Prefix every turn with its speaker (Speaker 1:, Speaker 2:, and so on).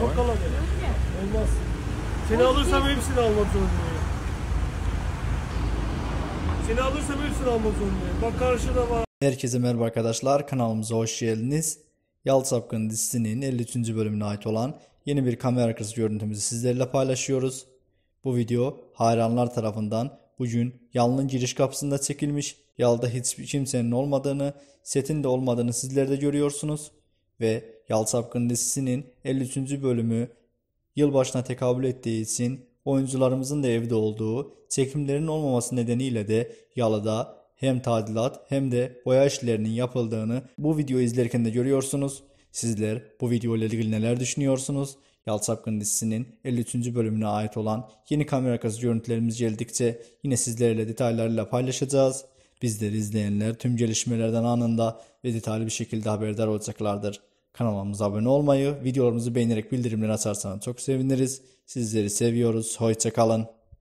Speaker 1: Çok kalabalık. Olmaz. Seni alırsam hepsini
Speaker 2: almak zorundayım. Seni
Speaker 1: alırsam hepsini
Speaker 2: almak zorundayım. Bak karşıda var.
Speaker 3: Herkese merhaba arkadaşlar. Kanalımıza hoş geldiniz. Yal Sapkın dizisinin 53. bölümüne ait olan yeni bir kamera arkası görüntümüzü sizlerle paylaşıyoruz. Bu video hayranlar tarafından bugün Yal'ın giriş kapısında çekilmiş. Yal'da hiç kimsenin olmadığını, setin de olmadığını sizler de görüyorsunuz. Ve Yal Sapkın dizisinin 53. bölümü yılbaşına tekabül ettiği için oyuncularımızın da evde olduğu, çekimlerin olmaması nedeniyle de Yala'da hem tadilat hem de boya işlerinin yapıldığını bu video izlerken de görüyorsunuz. Sizler bu video ile ilgili neler düşünüyorsunuz? Yal Sapkın dizisinin 53. bölümüne ait olan yeni kamera arkası görüntülerimiz geldikçe yine sizlerle detaylarıyla paylaşacağız. Bizleri izleyenler tüm gelişmelerden anında ve detaylı bir şekilde haberdar olacaklardır. Kanalımıza abone olmayı, videolarımızı beğenerek bildirimleri açarsanız çok seviniriz. Sizleri seviyoruz. Hoşçakalın.